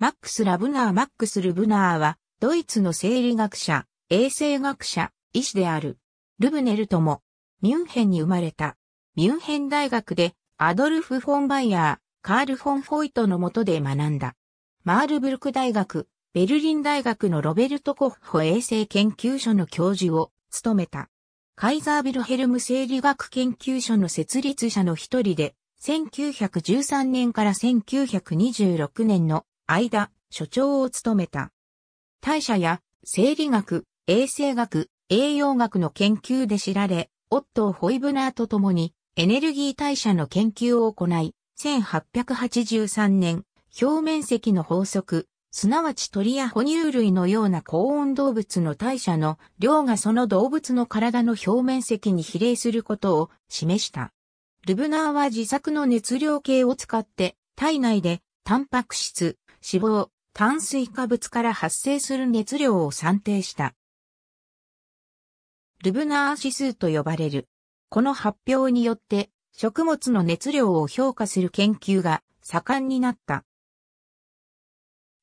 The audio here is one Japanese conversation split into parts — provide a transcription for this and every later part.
マックス・ラブナー・マックス・ルブナーは、ドイツの生理学者、衛生学者、医師である。ルブネルとも、ミュンヘンに生まれた。ミュンヘン大学で、アドルフ・フォンバイヤー、カール・フォン・フォイトの下で学んだ。マールブルク大学、ベルリン大学のロベルト・コッホ衛生研究所の教授を務めた。カイザー・ビルヘルム生理学研究所の設立者の一人で、1913年から1926年の間、所長を務めた。大社や生理学、衛生学、栄養学の研究で知られ、オットー・ホイブナーと共にエネルギー代謝の研究を行い、1883年、表面積の法則、すなわち鳥や哺乳類のような高温動物の代謝の量がその動物の体の表面積に比例することを示した。ルブナーは自作の熱量計を使って体内でタンパク質、脂肪、炭水化物から発生する熱量を算定した。ルブナー指数と呼ばれる。この発表によって、食物の熱量を評価する研究が盛んになった。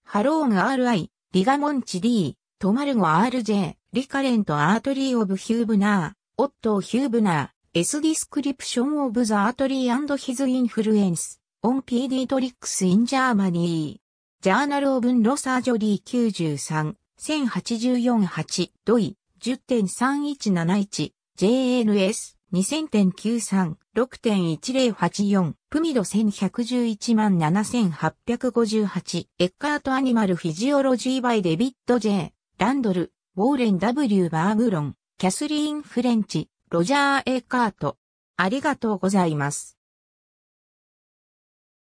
ハローン RI、リガモンチ D、トマルゴ RJ、リカレントアートリーオブヒューブナー、オットーヒューブナー、エスディスクリプションオブザアートリーヒズインフルエンス、オン PD トリックスインジャーマニジャーナルオブンロサージョリー93、1084-8、ドイ、10.3171、JNS、2000.93、6.1084、プミド1111万7858、エッカートアニマルフィジオロジーバイデビッド J、ランドル、ウォーレン W バーグロン、キャスリーン・フレンチ、ロジャー・エッカート。ありがとうございます。